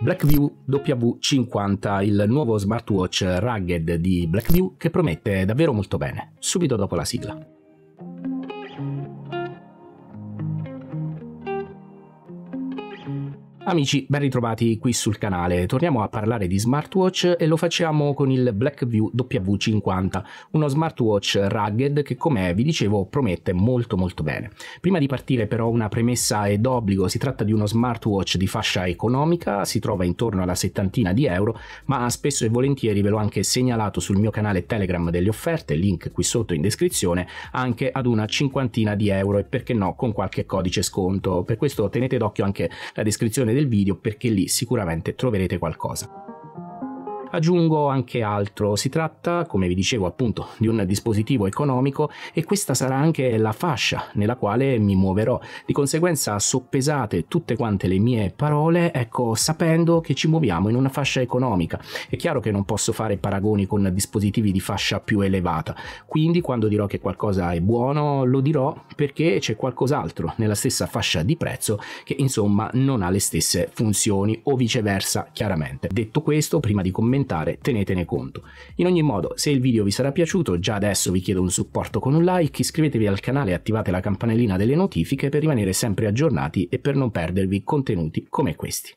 Blackview W50, il nuovo smartwatch rugged di Blackview che promette davvero molto bene, subito dopo la sigla. Amici, ben ritrovati qui sul canale. Torniamo a parlare di smartwatch e lo facciamo con il Blackview W50, uno smartwatch rugged che come vi dicevo promette molto molto bene. Prima di partire però una premessa ed obbligo, si tratta di uno smartwatch di fascia economica, si trova intorno alla settantina di euro, ma spesso e volentieri ve l'ho anche segnalato sul mio canale Telegram delle offerte, link qui sotto in descrizione, anche ad una cinquantina di euro e perché no con qualche codice sconto. Per questo tenete d'occhio anche la descrizione del video perché lì sicuramente troverete qualcosa. Aggiungo anche altro, si tratta, come vi dicevo appunto, di un dispositivo economico e questa sarà anche la fascia nella quale mi muoverò. Di conseguenza soppesate tutte quante le mie parole, ecco, sapendo che ci muoviamo in una fascia economica. È chiaro che non posso fare paragoni con dispositivi di fascia più elevata, quindi quando dirò che qualcosa è buono lo dirò perché c'è qualcos'altro nella stessa fascia di prezzo che insomma non ha le stesse funzioni o viceversa chiaramente. Detto questo, prima di commentare commentare, tenetene conto. In ogni modo, se il video vi sarà piaciuto, già adesso vi chiedo un supporto con un like, iscrivetevi al canale e attivate la campanellina delle notifiche per rimanere sempre aggiornati e per non perdervi contenuti come questi.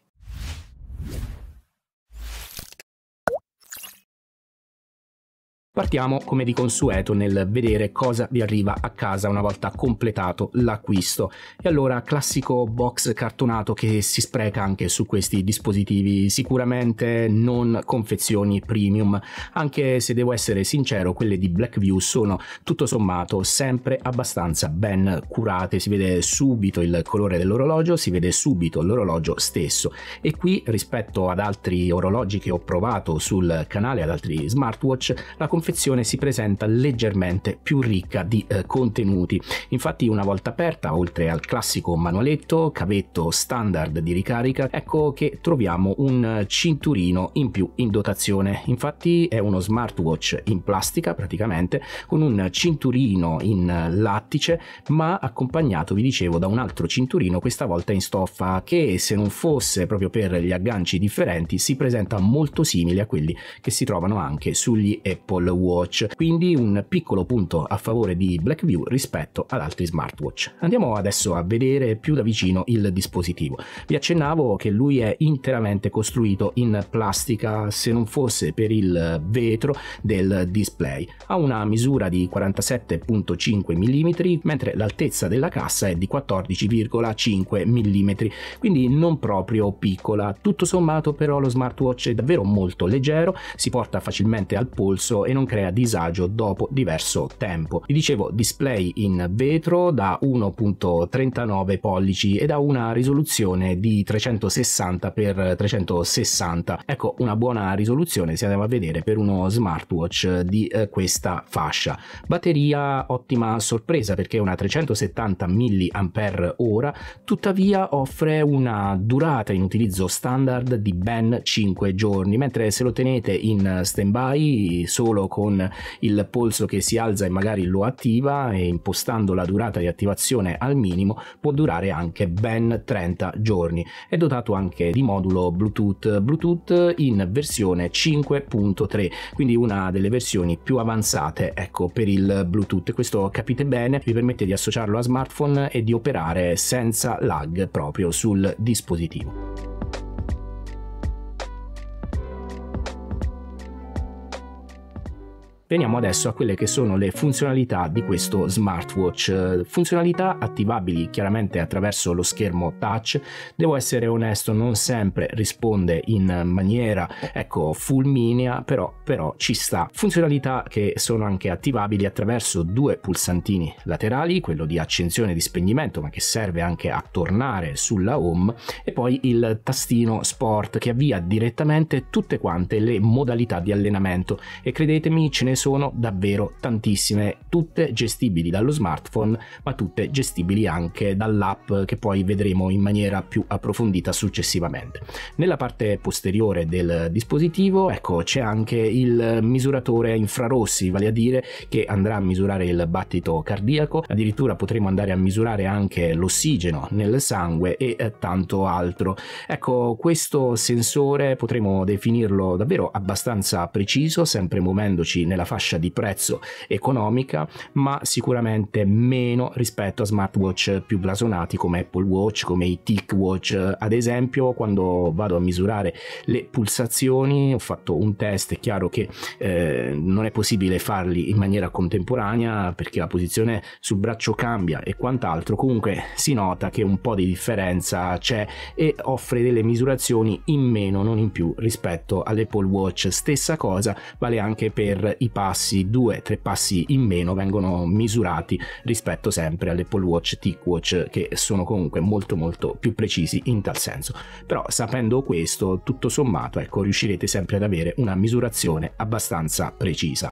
Partiamo come di consueto nel vedere cosa vi arriva a casa una volta completato l'acquisto. E allora classico box cartonato che si spreca anche su questi dispositivi, sicuramente non confezioni premium, anche se devo essere sincero quelle di Blackview sono tutto sommato sempre abbastanza ben curate, si vede subito il colore dell'orologio, si vede subito l'orologio stesso e qui rispetto ad altri orologi che ho provato sul canale, ad altri smartwatch, la confezione si presenta leggermente più ricca di eh, contenuti. Infatti una volta aperta, oltre al classico manualetto, cavetto standard di ricarica, ecco che troviamo un eh, cinturino in più in dotazione. Infatti è uno smartwatch in plastica praticamente con un cinturino in eh, lattice ma accompagnato vi dicevo da un altro cinturino questa volta in stoffa che se non fosse proprio per gli agganci differenti si presenta molto simile a quelli che si trovano anche sugli Apple Apple Watch, quindi un piccolo punto a favore di Blackview rispetto ad altri smartwatch. Andiamo adesso a vedere più da vicino il dispositivo. Vi accennavo che lui è interamente costruito in plastica se non fosse per il vetro del display. Ha una misura di 47.5 mm, mentre l'altezza della cassa è di 14,5 mm, quindi non proprio piccola. Tutto sommato però lo smartwatch è davvero molto leggero, si porta facilmente al polso e non non crea disagio dopo diverso tempo. Vi dicevo display in vetro da 1.39 pollici ed ha una risoluzione di 360x360. Ecco una buona risoluzione si andava a vedere per uno smartwatch di eh, questa fascia. Batteria ottima sorpresa perché è una 370 mAh, tuttavia offre una durata in utilizzo standard di ben 5 giorni, mentre se lo tenete in stand by solo con il polso che si alza e magari lo attiva e impostando la durata di attivazione al minimo può durare anche ben 30 giorni. È dotato anche di modulo Bluetooth, Bluetooth in versione 5.3, quindi una delle versioni più avanzate ecco, per il Bluetooth. Questo capite bene, vi permette di associarlo a smartphone e di operare senza lag proprio sul dispositivo. Veniamo adesso a quelle che sono le funzionalità di questo smartwatch, funzionalità attivabili chiaramente attraverso lo schermo touch, devo essere onesto non sempre risponde in maniera ecco fulminea però, però ci sta, funzionalità che sono anche attivabili attraverso due pulsantini laterali, quello di accensione e di spegnimento ma che serve anche a tornare sulla home e poi il tastino sport che avvia direttamente tutte quante le modalità di allenamento e credetemi ce ne sono davvero tantissime, tutte gestibili dallo smartphone, ma tutte gestibili anche dall'app che poi vedremo in maniera più approfondita successivamente. Nella parte posteriore del dispositivo, ecco, c'è anche il misuratore a infrarossi, vale a dire che andrà a misurare il battito cardiaco, addirittura potremo andare a misurare anche l'ossigeno nel sangue e eh, tanto altro. Ecco, questo sensore potremo definirlo davvero abbastanza preciso, sempre muovendoci nella fascia di prezzo economica, ma sicuramente meno rispetto a smartwatch più blasonati come Apple Watch, come i Tic Watch. Ad esempio, quando vado a misurare le pulsazioni, ho fatto un test, è chiaro che eh, non è possibile farli in maniera contemporanea perché la posizione sul braccio cambia e quant'altro, comunque si nota che un po' di differenza c'è e offre delle misurazioni in meno, non in più rispetto all'Apple Watch. Stessa cosa vale anche per i passi, 2 tre passi in meno vengono misurati rispetto sempre alle Apple Watch, che sono comunque molto molto più precisi in tal senso. Però sapendo questo, tutto sommato, ecco, riuscirete sempre ad avere una misurazione abbastanza precisa.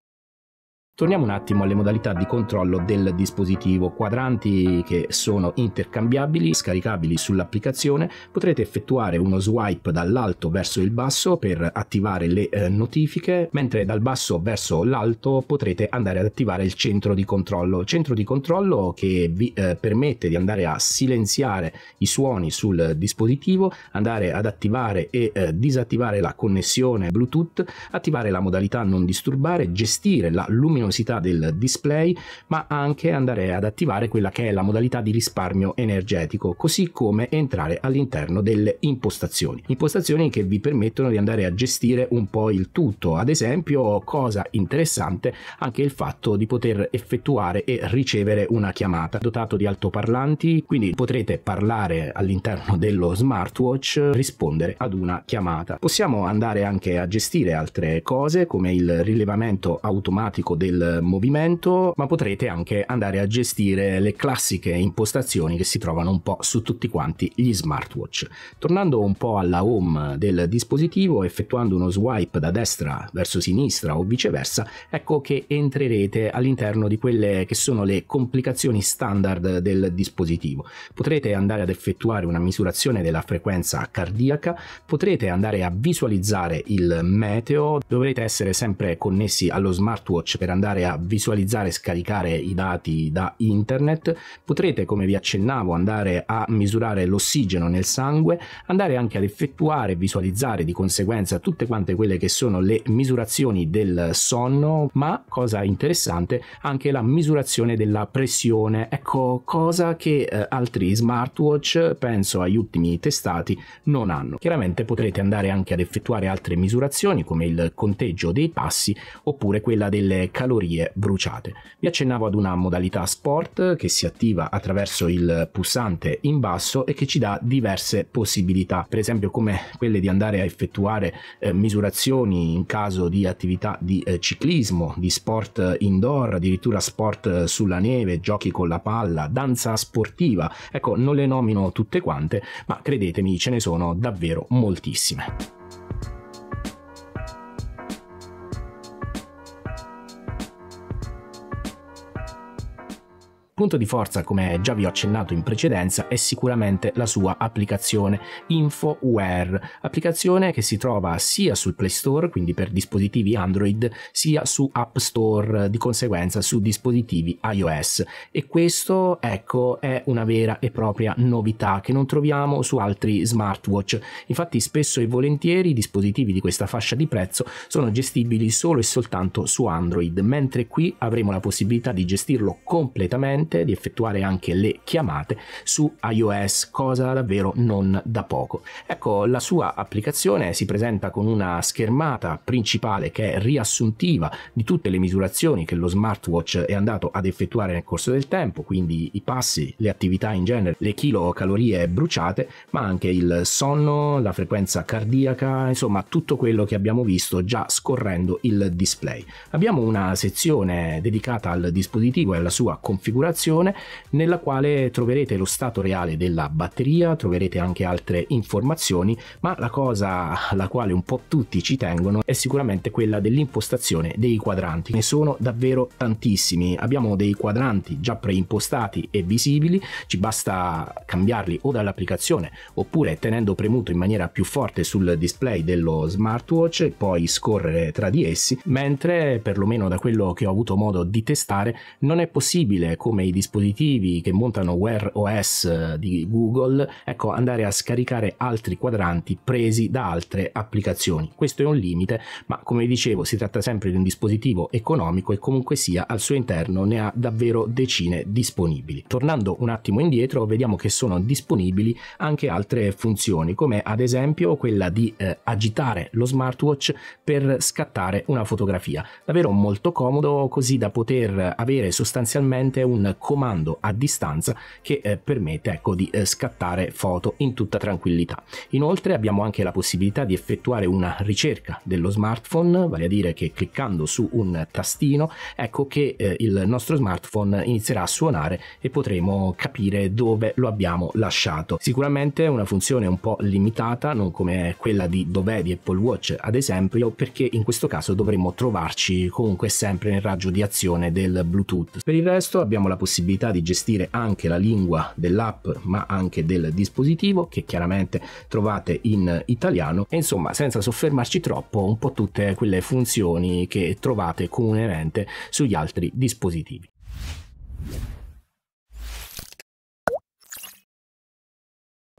Torniamo un attimo alle modalità di controllo del dispositivo. Quadranti che sono intercambiabili, scaricabili sull'applicazione. Potrete effettuare uno swipe dall'alto verso il basso per attivare le eh, notifiche, mentre dal basso verso l'alto potrete andare ad attivare il centro di controllo. Centro di controllo che vi eh, permette di andare a silenziare i suoni sul dispositivo, andare ad attivare e eh, disattivare la connessione Bluetooth, attivare la modalità non disturbare, gestire la luminosità luminosità del display, ma anche andare ad attivare quella che è la modalità di risparmio energetico, così come entrare all'interno delle impostazioni. Impostazioni che vi permettono di andare a gestire un po' il tutto, ad esempio cosa interessante anche il fatto di poter effettuare e ricevere una chiamata dotato di altoparlanti, quindi potrete parlare all'interno dello smartwatch, rispondere ad una chiamata. Possiamo andare anche a gestire altre cose come il rilevamento automatico del movimento, ma potrete anche andare a gestire le classiche impostazioni che si trovano un po' su tutti quanti gli smartwatch. Tornando un po' alla home del dispositivo, effettuando uno swipe da destra verso sinistra o viceversa, ecco che entrerete all'interno di quelle che sono le complicazioni standard del dispositivo. Potrete andare ad effettuare una misurazione della frequenza cardiaca, potrete andare a visualizzare il meteo, dovrete essere sempre connessi allo smartwatch per andare andare a visualizzare e scaricare i dati da internet, potrete come vi accennavo andare a misurare l'ossigeno nel sangue, andare anche ad effettuare e visualizzare di conseguenza tutte quante quelle che sono le misurazioni del sonno, ma cosa interessante anche la misurazione della pressione, ecco cosa che eh, altri smartwatch penso agli ultimi testati non hanno. Chiaramente potrete andare anche ad effettuare altre misurazioni come il conteggio dei passi oppure quella delle calorie calorie bruciate. Vi accennavo ad una modalità sport che si attiva attraverso il pulsante in basso e che ci dà diverse possibilità, per esempio come quelle di andare a effettuare eh, misurazioni in caso di attività di eh, ciclismo, di sport indoor, addirittura sport sulla neve, giochi con la palla, danza sportiva. Ecco, non le nomino tutte quante, ma credetemi, ce ne sono davvero moltissime. punto di forza, come già vi ho accennato in precedenza, è sicuramente la sua applicazione InfoWare, applicazione che si trova sia sul Play Store, quindi per dispositivi Android, sia su App Store, di conseguenza su dispositivi iOS. E questo, ecco, è una vera e propria novità che non troviamo su altri smartwatch. Infatti spesso e volentieri i dispositivi di questa fascia di prezzo sono gestibili solo e soltanto su Android, mentre qui avremo la possibilità di gestirlo completamente consente di effettuare anche le chiamate su iOS, cosa davvero non da poco. Ecco, la sua applicazione si presenta con una schermata principale che è riassuntiva di tutte le misurazioni che lo smartwatch è andato ad effettuare nel corso del tempo, quindi i passi, le attività in genere, le chilocalorie bruciate, ma anche il sonno, la frequenza cardiaca, insomma tutto quello che abbiamo visto già scorrendo il display. Abbiamo una sezione dedicata al dispositivo e alla sua configurazione presentazione nella quale troverete lo stato reale della batteria, troverete anche altre informazioni, ma la cosa alla quale un po' tutti ci tengono è sicuramente quella dell'impostazione dei quadranti. Ne sono davvero tantissimi, abbiamo dei quadranti già preimpostati e visibili, ci basta cambiarli o dall'applicazione oppure tenendo premuto in maniera più forte sul display dello smartwatch e poi scorrere tra di essi, mentre perlomeno da quello che ho avuto modo di testare non è possibile come i dispositivi che montano Wear OS eh, di Google, ecco andare a scaricare altri quadranti presi da altre applicazioni. Questo è un limite, ma come dicevo si tratta sempre di un dispositivo economico e comunque sia al suo interno ne ha davvero decine disponibili. Tornando un attimo indietro vediamo che sono disponibili anche altre funzioni come ad esempio quella di eh, agitare lo smartwatch per scattare una fotografia. Davvero molto comodo così da poter avere sostanzialmente un comando a distanza che eh, permette ecco, di eh, scattare foto in tutta tranquillità. Inoltre abbiamo anche la possibilità di effettuare una ricerca dello smartphone, vale a dire che cliccando su un tastino ecco che eh, il nostro smartphone inizierà a suonare e potremo capire dove lo abbiamo lasciato. Sicuramente una funzione un po' limitata, non come quella di dov'è di Apple Watch ad esempio, perché in questo caso dovremmo trovarci comunque sempre nel raggio di azione del Bluetooth. Per il resto abbiamo la possibilità possibilità di gestire anche la lingua dell'app ma anche del dispositivo che chiaramente trovate in italiano e insomma senza soffermarci troppo un po' tutte quelle funzioni che trovate comunemente sugli altri dispositivi.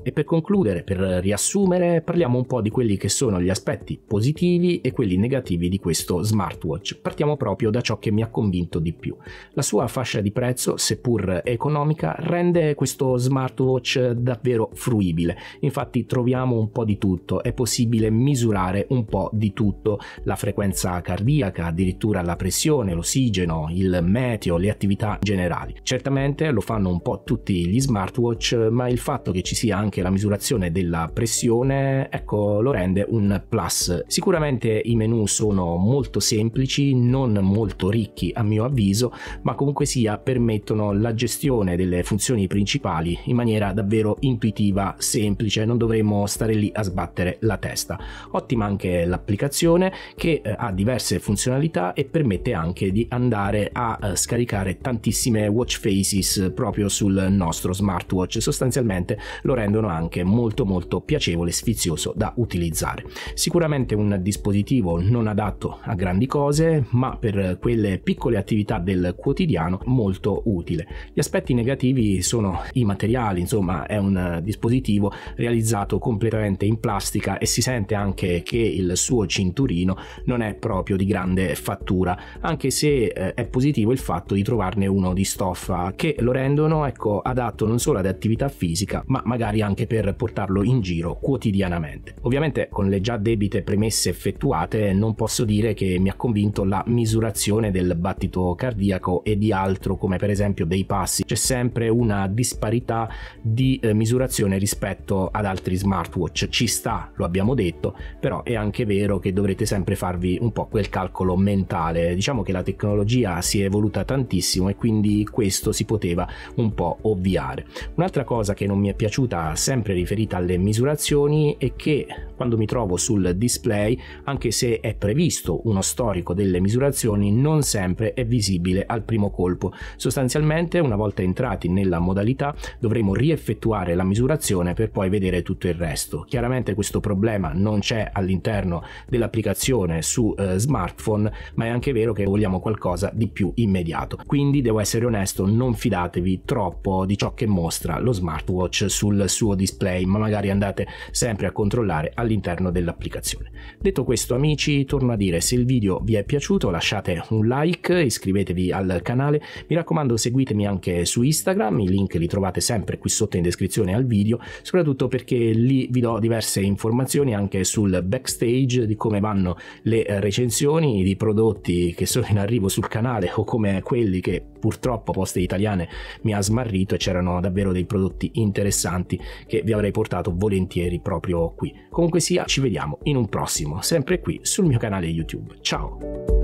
E per concludere, per riassumere, parliamo un po' di quelli che sono gli aspetti positivi e quelli negativi di questo smartwatch. Partiamo proprio da ciò che mi ha convinto di più. La sua fascia di prezzo, seppur economica, rende questo smartwatch davvero fruibile. Infatti troviamo un po' di tutto, è possibile misurare un po' di tutto, la frequenza cardiaca, addirittura la pressione, l'ossigeno, il meteo, le attività generali. Certamente lo fanno un po' tutti gli smartwatch, ma il fatto che ci sia anche anche la misurazione della pressione, ecco lo rende un plus. Sicuramente i menu sono molto semplici, non molto ricchi a mio avviso, ma comunque sia permettono la gestione delle funzioni principali in maniera davvero intuitiva, semplice, non dovremmo stare lì a sbattere la testa. Ottima anche l'applicazione che eh, ha diverse funzionalità e permette anche di andare a eh, scaricare tantissime watch faces proprio sul nostro smartwatch, sostanzialmente lo rendono rendono anche molto molto piacevole e sfizioso da utilizzare. Sicuramente un dispositivo non adatto a grandi cose, ma per quelle piccole attività del quotidiano molto utile. Gli aspetti negativi sono i materiali, insomma è un dispositivo realizzato completamente in plastica e si sente anche che il suo cinturino non è proprio di grande fattura, anche se eh, è positivo il fatto di trovarne uno di stoffa che lo rendono ecco, adatto non solo ad attività fisica, ma magari anche anche per portarlo in giro quotidianamente. Ovviamente con le già debite premesse effettuate non posso dire che mi ha convinto la misurazione del battito cardiaco e di altro come per esempio dei passi, c'è sempre una disparità di eh, misurazione rispetto ad altri smartwatch, ci sta, lo abbiamo detto, però è anche vero che dovrete sempre farvi un po' quel calcolo mentale, diciamo che la tecnologia si è evoluta tantissimo e quindi questo si poteva un po' ovviare. Un'altra cosa che non mi è piaciuta sempre riferita alle misurazioni e che quando mi trovo sul display, anche se è previsto uno storico delle misurazioni, non sempre è visibile al primo colpo. Sostanzialmente, una volta entrati nella modalità, dovremo rieffettuare la misurazione per poi vedere tutto il resto. Chiaramente questo problema non c'è all'interno dell'applicazione su eh, smartphone, ma è anche vero che vogliamo qualcosa di più immediato. Quindi devo essere onesto, non fidatevi troppo di ciò che mostra lo smartwatch sul suo suo display, ma magari andate sempre a controllare all'interno dell'applicazione. Detto questo amici, torno a dire, se il video vi è piaciuto lasciate un like, iscrivetevi al canale, mi raccomando seguitemi anche su Instagram, i link li trovate sempre qui sotto in descrizione al video, soprattutto perché lì vi do diverse informazioni anche sul backstage di come vanno le recensioni di prodotti che sono in arrivo sul canale o come quelli che purtroppo Poste Italiane mi ha smarrito e c'erano davvero dei prodotti interessanti che vi avrei portato volentieri proprio qui. Comunque sia, ci vediamo in un prossimo, sempre qui sul mio canale YouTube. Ciao!